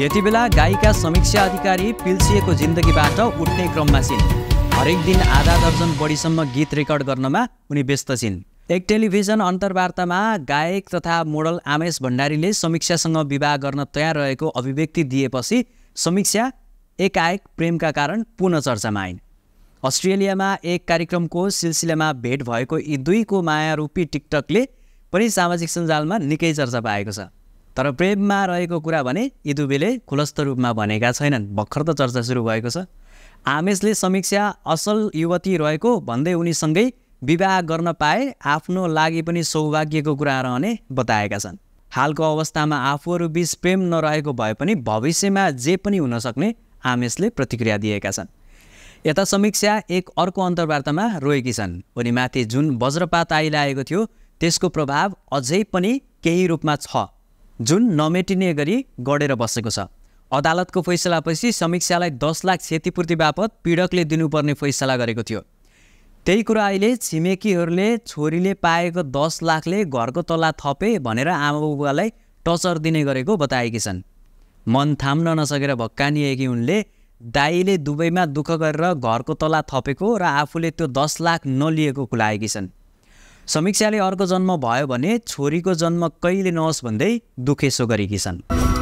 यति बेला गायिका समीक्षा अधिकारी पिल्सिएको जिन्दगीबाट उठ्ने क्रममा छिन् हरेक दिन आधा दर्जन बढीसम्म गीत रेकर्ड गर्नमा उनी व्यस्त छिन् एक टेलिभिजन अन्तर्वार्तामा गायक तथा मोडल आमेश भण्डारीले समीक्षासँग विवाह गर्न तयार रहेको अभिव्यक्ति दिएपछि समीक्षा एकाएक प्रेमका कारण पुनः चर्चामा आइन् अस्ट्रेलियामा एक कार्यक्रमको सिलसिलामा भेट भएको यी दुईको मायारूपी टिकटकले पनि सामाजिक सञ्जालमा निकै चर्चा पाएको छ तर प्रेममा रहेको कुरा भने यी दुबेले खुलस्त रूपमा भनेका छैनन् भर्खर त चर्चा सुरु भएको छ आमेशले समीक्षा असल युवती रहेको भन्दै उनीसँगै विवाह गर्न पाए आफ्नो लागि पनि सौभाग्यको कुरा रहने बताएका छन् हालको अवस्थामा आफूहरू बिच प्रेम नरहेको भए पनि भविष्यमा जे पनि हुनसक्ने आमेशले प्रतिक्रिया दिएका छन् यता समीक्षा एक अर्को अन्तर्वार्तामा रोएकी छन् उनीमाथि जुन वज्रपात आइलागेको थियो त्यसको प्रभाव अझै पनि केही रूपमा छ जुन नमेटिने गरी गढेर बसेको छ अदालतको फैसलापछि समीक्षालाई दस लाख क्षतिपूर्ति बापत पीडकले दिनुपर्ने फैसला गरेको थियो त्यही कुरा अहिले छिमेकीहरूले छोरीले पाएको दस लाखले घरको तल्ला थपे भनेर आमाबुबालाई टचर दिने गरेको बताएकी छन् मन थाम्न नसकेर भक्कानिएकी उनले दाईले दुबईमा दुःख गरेर घरको तल्ला थपेको र आफूले त्यो दस लाख नलिएको खुलाएकी छन् समीक्षाले अर्को जन्म भयो भने छोरीको जन्म कहिले नहोस् भन्दै दुखेसो गरेकी छन्